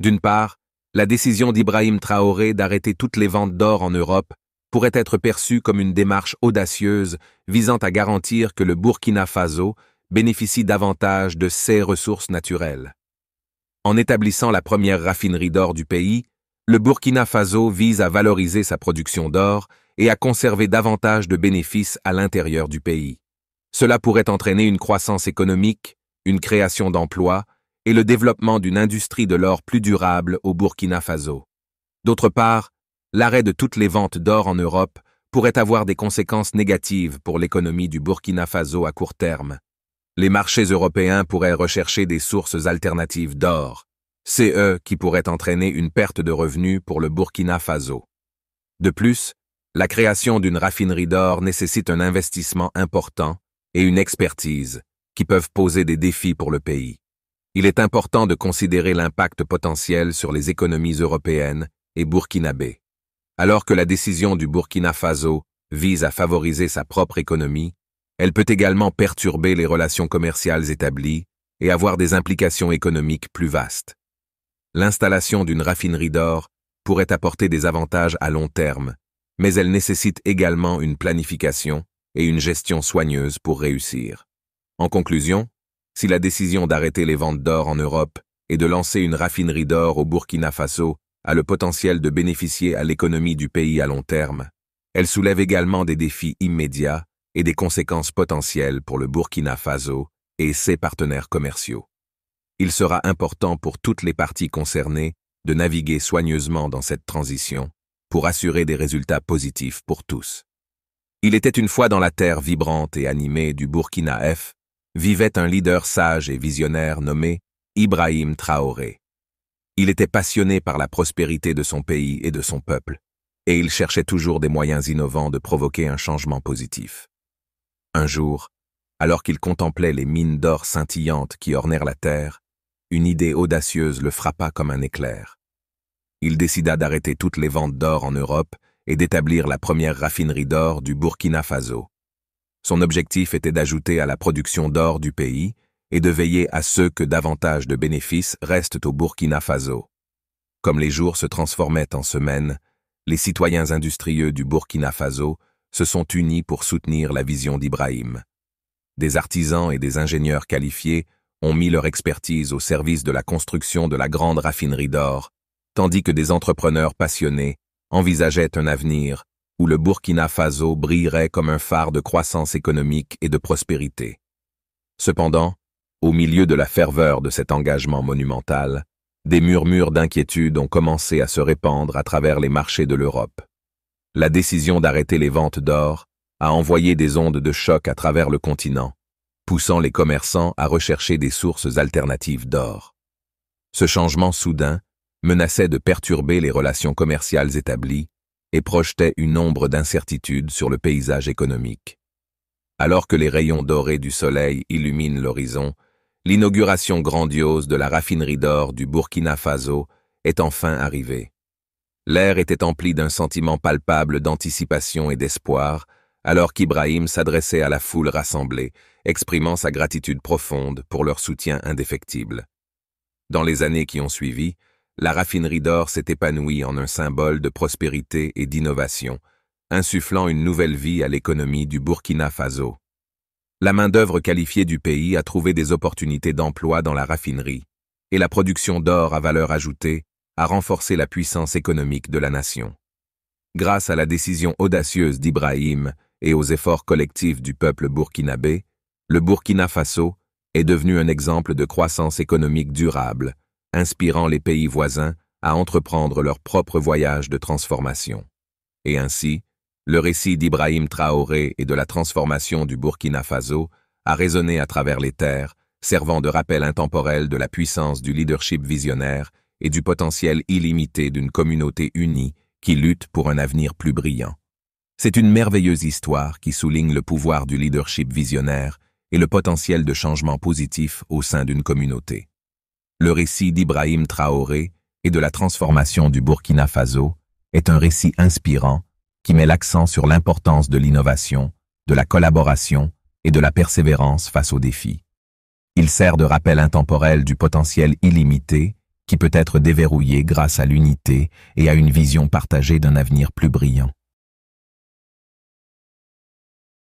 D'une part, la décision d'Ibrahim Traoré d'arrêter toutes les ventes d'or en Europe pourrait être perçue comme une démarche audacieuse visant à garantir que le Burkina Faso bénéficie davantage de ses ressources naturelles. En établissant la première raffinerie d'or du pays, le Burkina Faso vise à valoriser sa production d'or et à conserver davantage de bénéfices à l'intérieur du pays. Cela pourrait entraîner une croissance économique, une création d'emplois et le développement d'une industrie de l'or plus durable au Burkina Faso. D'autre part, l'arrêt de toutes les ventes d'or en Europe pourrait avoir des conséquences négatives pour l'économie du Burkina Faso à court terme. Les marchés européens pourraient rechercher des sources alternatives d'or. C'est eux qui pourraient entraîner une perte de revenus pour le Burkina Faso. De plus, la création d'une raffinerie d'or nécessite un investissement important et une expertise qui peuvent poser des défis pour le pays il est important de considérer l'impact potentiel sur les économies européennes et burkinabées. Alors que la décision du Burkina Faso vise à favoriser sa propre économie, elle peut également perturber les relations commerciales établies et avoir des implications économiques plus vastes. L'installation d'une raffinerie d'or pourrait apporter des avantages à long terme, mais elle nécessite également une planification et une gestion soigneuse pour réussir. En conclusion, si la décision d'arrêter les ventes d'or en Europe et de lancer une raffinerie d'or au Burkina Faso a le potentiel de bénéficier à l'économie du pays à long terme, elle soulève également des défis immédiats et des conséquences potentielles pour le Burkina Faso et ses partenaires commerciaux. Il sera important pour toutes les parties concernées de naviguer soigneusement dans cette transition pour assurer des résultats positifs pour tous. Il était une fois dans la terre vibrante et animée du Burkina F vivait un leader sage et visionnaire nommé Ibrahim Traoré. Il était passionné par la prospérité de son pays et de son peuple, et il cherchait toujours des moyens innovants de provoquer un changement positif. Un jour, alors qu'il contemplait les mines d'or scintillantes qui ornèrent la terre, une idée audacieuse le frappa comme un éclair. Il décida d'arrêter toutes les ventes d'or en Europe et d'établir la première raffinerie d'or du Burkina Faso. Son objectif était d'ajouter à la production d'or du pays et de veiller à ce que davantage de bénéfices restent au Burkina Faso. Comme les jours se transformaient en semaines, les citoyens industrieux du Burkina Faso se sont unis pour soutenir la vision d'Ibrahim. Des artisans et des ingénieurs qualifiés ont mis leur expertise au service de la construction de la grande raffinerie d'or, tandis que des entrepreneurs passionnés envisageaient un avenir où le Burkina Faso brillerait comme un phare de croissance économique et de prospérité. Cependant, au milieu de la ferveur de cet engagement monumental, des murmures d'inquiétude ont commencé à se répandre à travers les marchés de l'Europe. La décision d'arrêter les ventes d'or a envoyé des ondes de choc à travers le continent, poussant les commerçants à rechercher des sources alternatives d'or. Ce changement soudain menaçait de perturber les relations commerciales établies et projetait une ombre d'incertitude sur le paysage économique. Alors que les rayons dorés du soleil illuminent l'horizon, l'inauguration grandiose de la raffinerie d'or du Burkina Faso est enfin arrivée. L'air était empli d'un sentiment palpable d'anticipation et d'espoir, alors qu'Ibrahim s'adressait à la foule rassemblée, exprimant sa gratitude profonde pour leur soutien indéfectible. Dans les années qui ont suivi, la raffinerie d'or s'est épanouie en un symbole de prospérité et d'innovation, insufflant une nouvelle vie à l'économie du Burkina Faso. La main-d'œuvre qualifiée du pays a trouvé des opportunités d'emploi dans la raffinerie, et la production d'or à valeur ajoutée a renforcé la puissance économique de la nation. Grâce à la décision audacieuse d'Ibrahim et aux efforts collectifs du peuple burkinabé, le Burkina Faso est devenu un exemple de croissance économique durable, inspirant les pays voisins à entreprendre leur propre voyage de transformation. Et ainsi, le récit d'Ibrahim Traoré et de la transformation du Burkina Faso a résonné à travers les terres, servant de rappel intemporel de la puissance du leadership visionnaire et du potentiel illimité d'une communauté unie qui lutte pour un avenir plus brillant. C'est une merveilleuse histoire qui souligne le pouvoir du leadership visionnaire et le potentiel de changement positif au sein d'une communauté le récit d'Ibrahim Traoré et de la transformation du Burkina Faso est un récit inspirant qui met l'accent sur l'importance de l'innovation, de la collaboration et de la persévérance face aux défis. Il sert de rappel intemporel du potentiel illimité qui peut être déverrouillé grâce à l'unité et à une vision partagée d'un avenir plus brillant.